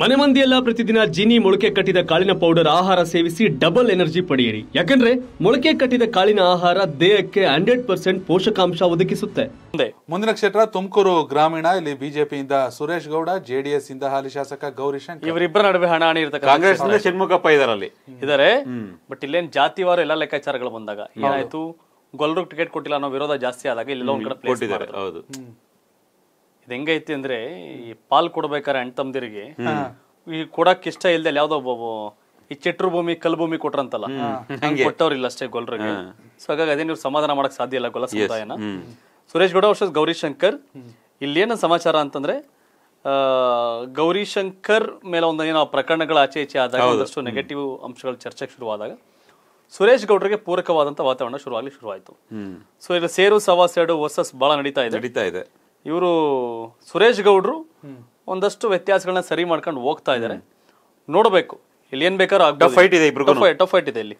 ಮನೆ ಮಂದಿಯೆಲ್ಲ ಪ್ರತಿದಿನ ಜೀನಿ ಮೊಳಕೆ ಕಟ್ಟಿದ ಕಾಳಿನ ಪೌಡರ್ ಆಹಾರ ಸೇವಿಸಿ ಡಬಲ್ ಎನರ್ಜಿ ಪಡೆಯಿರಿ ಯಾಕಂದ್ರೆ ಮೊಳಕೆ ಕಟ್ಟಿದ ಕಾಳಿನ ಆಹಾರ ದೇಹಕ್ಕೆ ಹಂಡ್ರೆಡ್ ಪರ್ಸೆಂಟ್ ಪೋಷಕಾಂಶ ಒದಗಿಸುತ್ತೆ ಮುಂದಿನ ಕ್ಷೇತ್ರ ತುಮಕೂರು ಗ್ರಾಮೀಣ ಇಲ್ಲಿ ಬಿಜೆಪಿಯಿಂದ ಸುರೇಶ್ ಗೌಡ ಜೆಡಿಎಸ್ ಇಂದ ಹಾಲಿ ಶಾಸಕ ಗೌರಿ ಶಂಕರ್ ಇವರಿಬ್ಬರ ನಡುವೆ ಹಣ ಇರ್ತಕ್ಕ ಕಾಂಗ್ರೆಸ್ ಶಿವಮೊಗ್ಗಪ್ಪ ಇದರಲ್ಲಿ ಇದಾರೆ ಬಟ್ ಇಲ್ಲೇನ್ ಜಾತಿವಾರು ಎಲ್ಲಾ ಲೆಕ್ಕಾಚಾರಗಳು ಬಂದಾಗ ಏನಾಯ್ತು ಗೊಲ್ರು ಟಿಕೆಟ್ ಕೊಟ್ಟಿಲ್ಲ ಅನ್ನೋ ವಿರೋಧ ಜಾಸ್ತಿ ಆದಾಗ ಇಲ್ಲಿ ಹೌದು ಇದು ಹೆಂಗೈತಿ ಅಂದ್ರೆ ಈ ಪಾಲ್ ಕೊಡ್ಬೇಕಾರೆ ಅಣ್ಣ ತಮ್ದಿರಿಗೆ ಈ ಕೊಡಕ್ ಇಷ್ಟ ಇಲ್ದೆ ಯಾವ್ದೋ ಈ ಚಟ್ರು ಭೂಮಿ ಕಲ್ ಭೂಮಿ ಕೊಟ್ರಂತಲ್ಲ ಹಂಗೆ ಕೊಟ್ಟವ್ರಿಲ್ಲ ಅಷ್ಟೇ ಗೊಲ್ರಿಗೆ ಸೊ ಹಾಗಾಗಿ ಅದೇ ನೀವು ಸಮಾಧಾನ ಮಾಡಕ್ ಸಾಧ್ಯ ಇಲ್ಲ ಗೊಲ ಸಮುದಾಯನ ಸುರೇಶ್ ಗೌಡ ವರ್ಷ ಗೌರಿಶಂಕರ್ ಇಲ್ಲಿ ಇಲ್ಲೇನು ಸಮಾಚಾರ ಅಂತಂದ್ರೆ ಆ ಗೌರಿಶಂಕರ್ ಮೇಲೆ ಒಂದ್ ಏನೋ ಪ್ರಕರಣಗಳ ಆಚೆ ಈಚೆ ಆದಾಗ ಒಂದಷ್ಟು ನೆಗೆಟಿವ್ ಅಂಶಗಳ ಚರ್ಚೆಗೆ ಶುರುವಾದಾಗ ಸುರೇಶ್ ಗೌಡ್ರಿಗೆ ಪೂರಕವಾದಂತ ವಾತಾವರಣ ಶುರುವಾಗಲಿ ಶುರುವಾಯಿತು ಸೊ ಇಲ್ಲಿ ಸೇರು ಸೇಡು ವರ್ಸಸ್ ಬಹಳ ನಡೀತಾ ಇದೆ ನಡೀತಾ ಇದೆ ಇವರು ಸುರೇಶ್ ಗೌಡ್ರು ಒಂದಷ್ಟು ವ್ಯತ್ಯಾಸಗಳನ್ನ ಸರಿ ಮಾಡ್ಕೊಂಡು ಹೋಗ್ತಾ ಇದ್ದಾರೆ ನೋಡಬೇಕು ಇಲ್ಲಿ ಏನ್ ಬೇಕಾದ್ರೂ ಫೈಟ್ ಇದೆ ಟಫ್ ಫೈಟ್ ಇದೆ ಇಲ್ಲಿ